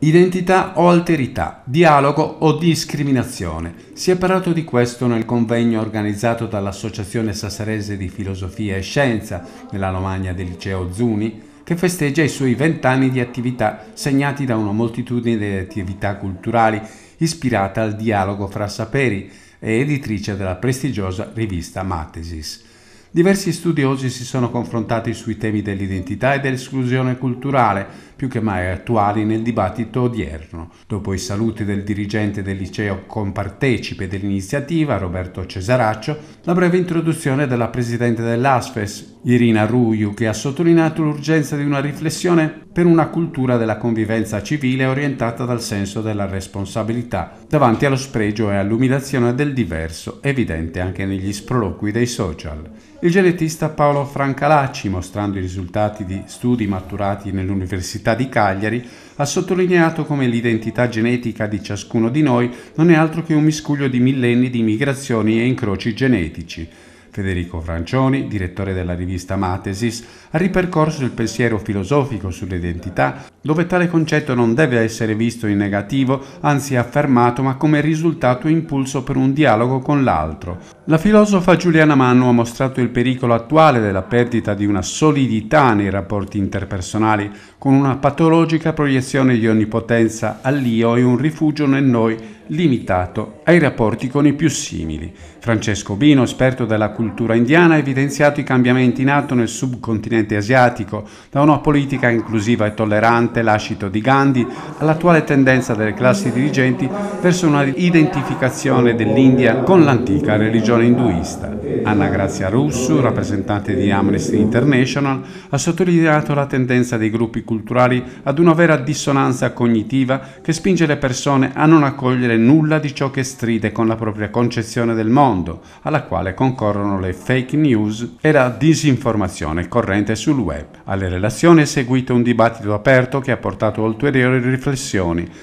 Identità o alterità, dialogo o discriminazione. Si è parlato di questo nel convegno organizzato dall'Associazione Sassarese di Filosofia e Scienza nella Romagna del Liceo Zuni, che festeggia i suoi vent'anni di attività segnati da una moltitudine di attività culturali ispirata al dialogo fra saperi e editrice della prestigiosa rivista Matesis. Diversi studiosi si sono confrontati sui temi dell'identità e dell'esclusione culturale, più che mai attuali nel dibattito odierno. Dopo i saluti del dirigente del liceo compartecipe dell'iniziativa, Roberto Cesaraccio, la breve introduzione della presidente dell'ASFES, Irina Ruiu, che ha sottolineato l'urgenza di una riflessione per una cultura della convivenza civile orientata dal senso della responsabilità, davanti allo spregio e all'umiliazione del diverso, evidente anche negli sproloqui dei social. Il genetista Paolo Francalacci, mostrando i risultati di studi maturati nell'Università di Cagliari, ha sottolineato come l'identità genetica di ciascuno di noi non è altro che un miscuglio di millenni di migrazioni e incroci genetici. Federico Francioni, direttore della rivista Matesis, ha ripercorso il pensiero filosofico sull'identità dove tale concetto non deve essere visto in negativo, anzi affermato, ma come risultato e impulso per un dialogo con l'altro. La filosofa Giuliana Manno ha mostrato il pericolo attuale della perdita di una solidità nei rapporti interpersonali, con una patologica proiezione di onnipotenza all'io e un rifugio nel noi limitato ai rapporti con i più simili. Francesco Bino, esperto della cultura indiana, ha evidenziato i cambiamenti in atto nel subcontinente asiatico, da una politica inclusiva e tollerante importante lascito di Gandhi all'attuale tendenza delle classi dirigenti verso una identificazione dell'India con l'antica religione induista. Anna Grazia Russo, rappresentante di Amnesty International, ha sottolineato la tendenza dei gruppi culturali ad una vera dissonanza cognitiva che spinge le persone a non accogliere nulla di ciò che stride con la propria concezione del mondo, alla quale concorrono le fake news e la disinformazione corrente sul web. Alle relazioni è seguito un dibattito aperto che ha portato ulteriori riflessioni